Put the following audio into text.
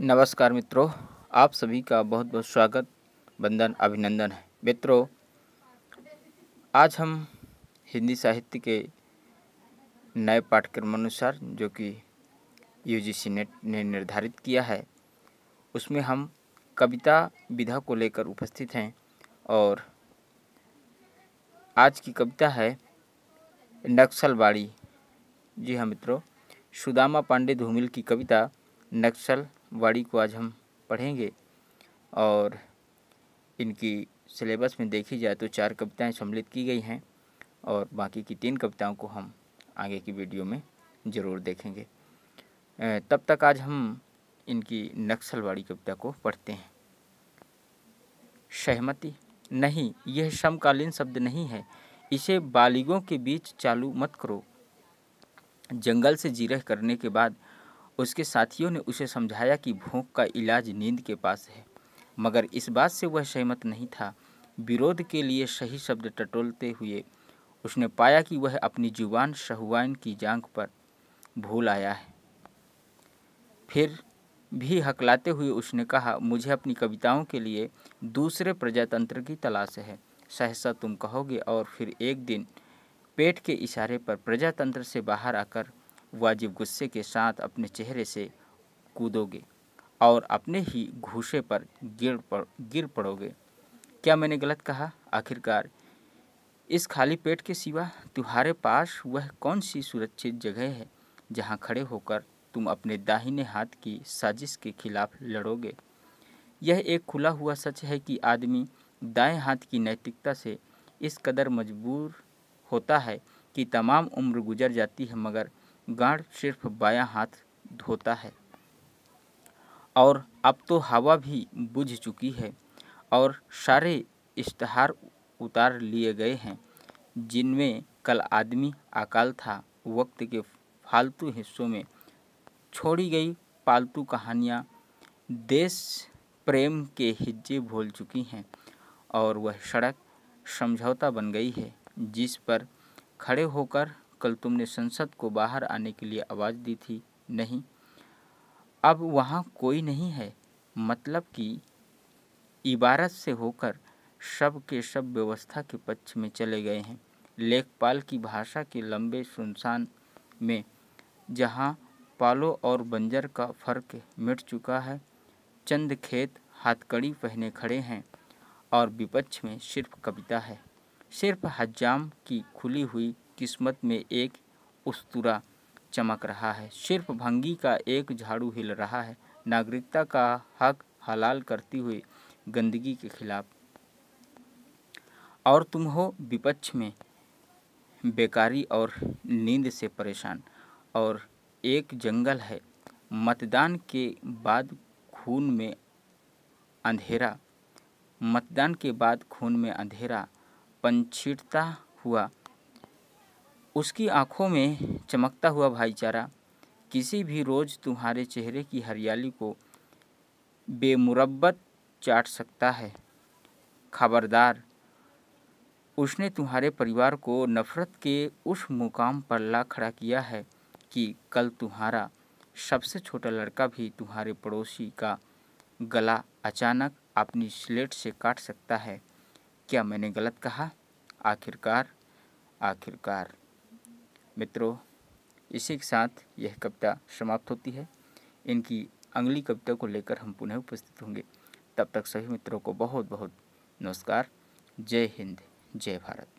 नमस्कार मित्रों आप सभी का बहुत बहुत स्वागत बंदन अभिनंदन है मित्रों आज हम हिंदी साहित्य के नए पाठ्यक्रम अनुसार जो कि यूजीसी नेट ने निर्धारित किया है उसमें हम कविता विधा को लेकर उपस्थित हैं और आज की कविता है नक्सलबाड़ी जी हाँ मित्रों सुदामा पांडे धूमिल की कविता नक्सलवाड़ी को आज हम पढ़ेंगे और इनकी सिलेबस में देखी जाए तो चार कविताएं सम्मिलित की गई हैं और बाकी की तीन कविताओं को हम आगे की वीडियो में ज़रूर देखेंगे तब तक आज हम इनकी नक्सलवाड़ी कविता को पढ़ते हैं सहमति नहीं यह समकालीन शब्द नहीं है इसे बालिगों के बीच चालू मत करो जंगल से जीरह करने के बाद उसके साथियों ने उसे समझाया कि भूख का इलाज नींद के पास है मगर इस बात से वह सहमत नहीं था विरोध के लिए सही शब्द टटोलते हुए उसने पाया कि वह अपनी जुबान शहुआन की जांग पर भूल आया है फिर भी हकलाते हुए उसने कहा मुझे अपनी कविताओं के लिए दूसरे प्रजातंत्र की तलाश है सहसा तुम कहोगे और फिर एक दिन पेट के इशारे पर प्रजातंत्र से बाहर आकर वाजिब गुस्से के साथ अपने चेहरे से कूदोगे और अपने ही घूसे पर गिर पड़ गिर पड़ोगे क्या मैंने गलत कहा आखिरकार इस खाली पेट के सिवा तुम्हारे पास वह कौन सी सुरक्षित जगह है जहां खड़े होकर तुम अपने दाहिने हाथ की साजिश के खिलाफ लड़ोगे यह एक खुला हुआ सच है कि आदमी दाएं हाथ की नैतिकता से इस कदर मजबूर होता है कि तमाम उम्र गुजर जाती है मगर गार्ड सिर्फ बायां हाथ धोता है और अब तो हवा भी बुझ चुकी है और सारे इश्तहार उतार लिए गए हैं जिनमें कल आदमी अकाल था वक्त के फालतू हिस्सों में छोड़ी गई पालतू कहानियाँ देश प्रेम के हिज्जे भूल चुकी हैं और वह सड़क समझौता बन गई है जिस पर खड़े होकर कल तुमने संसद को बाहर आने के लिए आवाज़ दी थी नहीं अब वहाँ कोई नहीं है मतलब कि इबारत से होकर सब के सब व्यवस्था के पक्ष में चले गए हैं लेखपाल की भाषा के लंबे सुनसान में जहाँ पालो और बंजर का फर्क मिट चुका है चंद खेत हाथकड़ी पहने खड़े हैं और विपक्ष में सिर्फ कविता है सिर्फ हजाम की खुली हुई किस्मत में एक उस्तुरा चमक रहा है सिर्फ भंगी का एक झाड़ू हिल रहा है नागरिकता का हक हलाल करती हुई गंदगी के खिलाफ और तुम हो विपक्ष में बेकारी और नींद से परेशान और एक जंगल है मतदान के बाद खून में अंधेरा मतदान के बाद खून में अंधेरा पंछीटता हुआ उसकी आँखों में चमकता हुआ भाईचारा किसी भी रोज़ तुम्हारे चेहरे की हरियाली को बेमुरबत चाट सकता है खबरदार उसने तुम्हारे परिवार को नफ़रत के उस मुकाम पर ला खड़ा किया है कि कल तुम्हारा सबसे छोटा लड़का भी तुम्हारे पड़ोसी का गला अचानक अपनी स्लेट से काट सकता है क्या मैंने गलत कहा आखिरकार आखिरकार मित्रों इसी के साथ यह कविता समाप्त होती है इनकी अगली कविता को लेकर हम पुनः उपस्थित होंगे तब तक सभी मित्रों को बहुत बहुत नमस्कार जय हिंद जय भारत